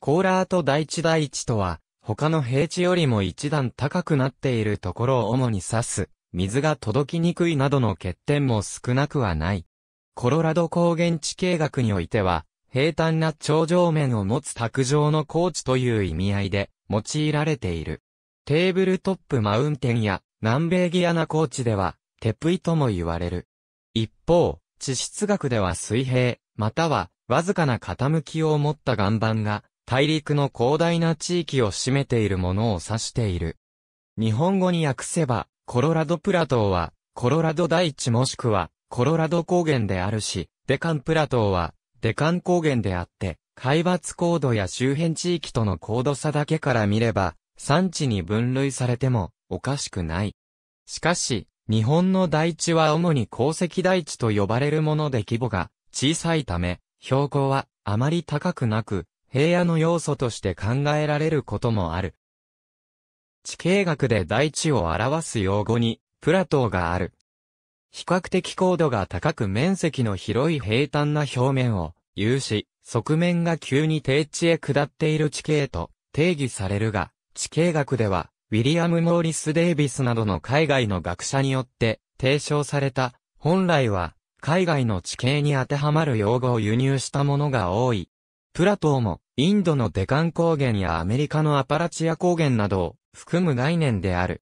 コーラート大地大地とは、他の平地よりも一段高くなっているところを主に指す、水が届きにくいなどの欠点も少なくはない。コロラド高原地形学においては、平坦な頂上面を持つ卓上の高地という意味合いで、用いられている。テーブルトップマウンテンや、南米ギアナ高地では、テプイとも言われる。一方、地質学では水平、または、わずかな傾きを持った岩盤が、大陸の広大な地域を占めているものを指している。日本語に訳せば、コロラドプラトーは、コロラド大地もしくは、コロラド高原であるし、デカンプラトーは、デカン高原であって、海抜高度や周辺地域との高度差だけから見れば、産地に分類されても、おかしくない。しかし、日本の大地は主に鉱石大地と呼ばれるもので規模が小さいため、標高はあまり高くなく、平野の要素として考えられることもある。地形学で大地を表す用語に、プラトーがある。比較的高度が高く面積の広い平坦な表面を、有し、側面が急に低地へ下っている地形と定義されるが、地形学では、ウィリアム・モーリス・デイビスなどの海外の学者によって提唱された、本来は海外の地形に当てはまる用語を輸入したものが多いプラトーも、インドのデカン高原やアメリカのアパラチア高原などを含む概念である。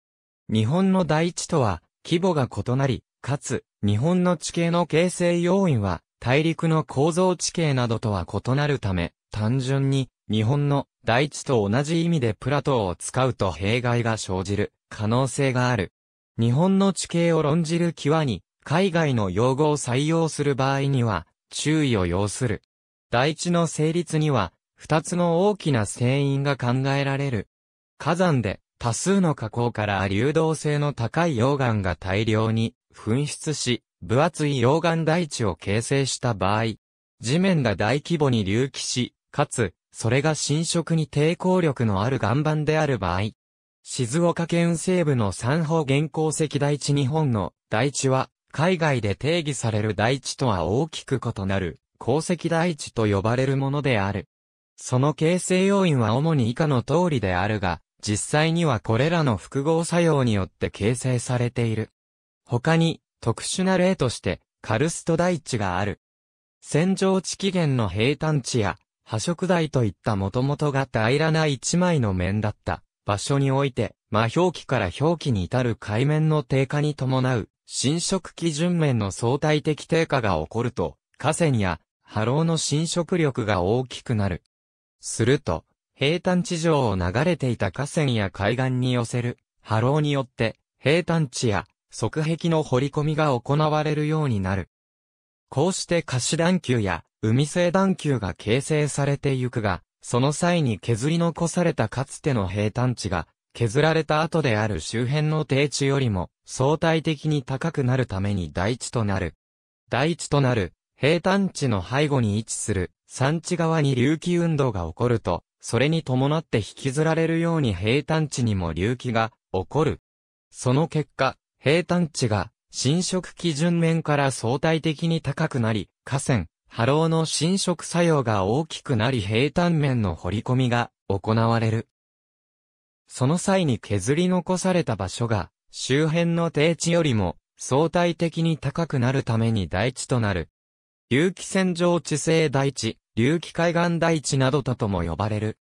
日本の大地とは規模が異なり、かつ、日本の地形の形成要因は、大陸の構造地形などとは異なるため、単純に、日本の大地と同じ意味でプラトーを使うと弊害が生じる可能性がある。日本の地形を論じる際に、海外の用語を採用する場合には、注意を要する。大地の成立には、二つの大きな船員が考えられる。火山で多数の火口から流動性の高い溶岩が大量に噴出し、分厚い溶岩大地を形成した場合、地面が大規模に隆起し、かつ、それが侵食に抵抗力のある岩盤である場合、静岡県西部の三方原鉱石大地日本の大地は、海外で定義される大地とは大きく異なる。鉱石台地と呼ばれるものである。その形成要因は主に以下の通りであるが、実際にはこれらの複合作用によって形成されている。他に、特殊な例として、カルスト台地がある。戦場地起源の平坦地や、破食台といった元々が平らな一枚の面だった場所において、魔表記から表記に至る海面の低下に伴う、侵食基準面の相対的低下が起こると、河川や波浪の侵食力が大きくなる。すると、平坦地上を流れていた河川や海岸に寄せる波浪によって、平坦地や側壁の掘り込みが行われるようになる。こうして下肢段丘や海性段丘が形成されていくが、その際に削り残されたかつての平坦地が、削られた後である周辺の低地よりも相対的に高くなるために大地となる。大地となる平坦地の背後に位置する山地側に隆起運動が起こると、それに伴って引きずられるように平坦地にも隆起が起こる。その結果、平坦地が侵食基準面から相対的に高くなり、河川、波浪の侵食作用が大きくなり平坦面の掘り込みが行われる。その際に削り残された場所が周辺の低地よりも相対的に高くなるために大地となる。隆起線上地勢台地、隆起海岸台地などととも呼ばれる。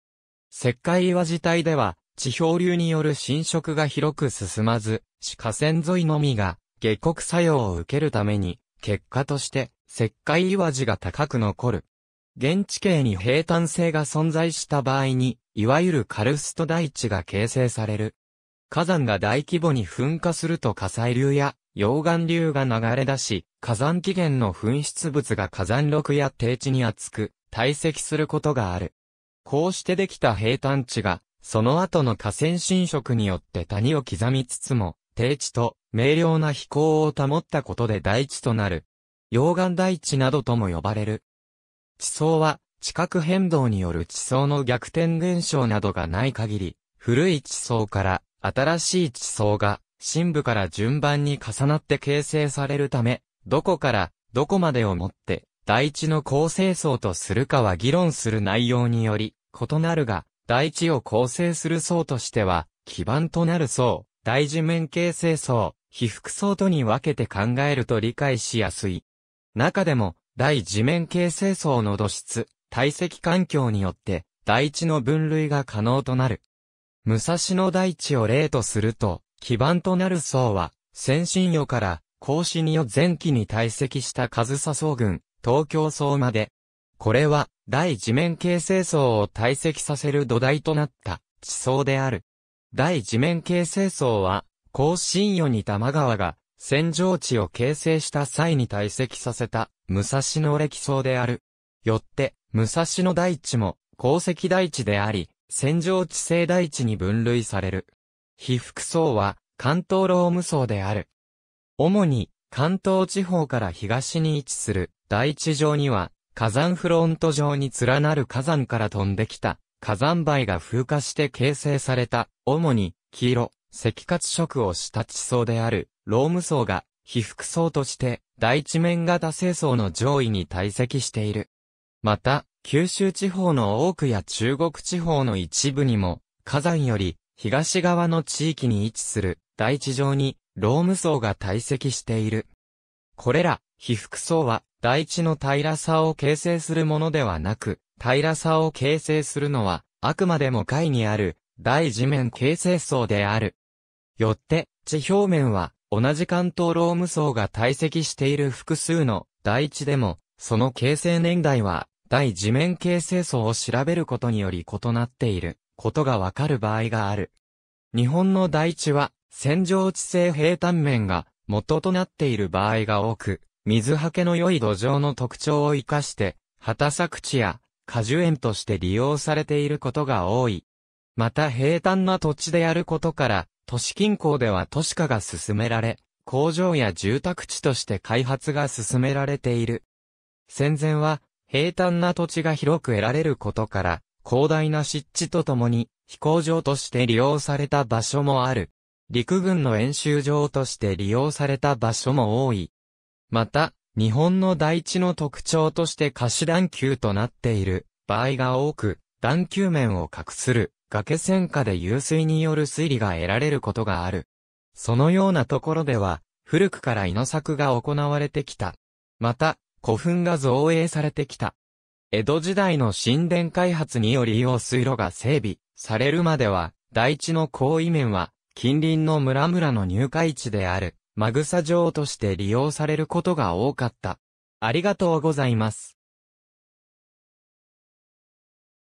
石灰岩自体では、地表流による浸食が広く進まず、河川沿いのみが、下国作用を受けるために、結果として、石灰岩地が高く残る。現地形に平坦性が存在した場合に、いわゆるカルスト台地が形成される。火山が大規模に噴火すると火砕流や溶岩流が流れ出し、火山起源の噴出物が火山録や低地に厚く、堆積することがある。こうしてできた平坦地が、その後の河川侵食によって谷を刻みつつも、低地と明瞭な飛行を保ったことで大地となる。溶岩大地などとも呼ばれる。地層は、地殻変動による地層の逆転現象などがない限り、古い地層から新しい地層が深部から順番に重なって形成されるため、どこからどこまでをもって大地の構成層とするかは議論する内容により異なるが、大地を構成する層としては、基盤となる層、大地面形成層、被覆層とに分けて考えると理解しやすい。中でも、大地面形成層の土質、堆積環境によって、大地の分類が可能となる。武蔵野大地を例とすると、基盤となる層は、先進予から、孔子によ前期に堆積した上総層群、東京層まで。これは、大地面形成層を堆積させる土台となった、地層である。大地面形成層は、孔新与に玉川が、戦場地を形成した際に堆積させた、武蔵野歴層である。よって、武蔵野大地も、鉱石大地であり、戦場地制大地に分類される。被服層は関東ローム層である。主に関東地方から東に位置する大地上には火山フロント上に連なる火山から飛んできた火山灰が風化して形成された主に黄色、赤褐色をした地層であるローム層が被服層として大地面型清層の上位に堆積している。また、九州地方の多くや中国地方の一部にも火山より東側の地域に位置する大地上にローム層が堆積している。これら、被覆層は大地の平らさを形成するものではなく、平らさを形成するのは、あくまでも下位にある大地面形成層である。よって、地表面は同じ関東ローム層が堆積している複数の大地でも、その形成年代は、大地面形成層を調べることにより異なっている。ことがわかる場合がある。日本の大地は、戦場地性平坦面が元となっている場合が多く、水はけの良い土壌の特徴を生かして、畑作地や果樹園として利用されていることが多い。また平坦な土地であることから、都市近郊では都市化が進められ、工場や住宅地として開発が進められている。戦前は、平坦な土地が広く得られることから、広大な湿地とともに、飛行場として利用された場所もある。陸軍の演習場として利用された場所も多い。また、日本の大地の特徴として貸し段球となっている場合が多く、段球面を隠する崖戦下で湧水による水利が得られることがある。そのようなところでは、古くから稲作が行われてきた。また、古墳が造営されてきた。江戸時代の神殿開発により用水路が整備されるまでは、大地の高位面は、近隣の村々の入会地である、マグサ城として利用されることが多かった。ありがとうございます。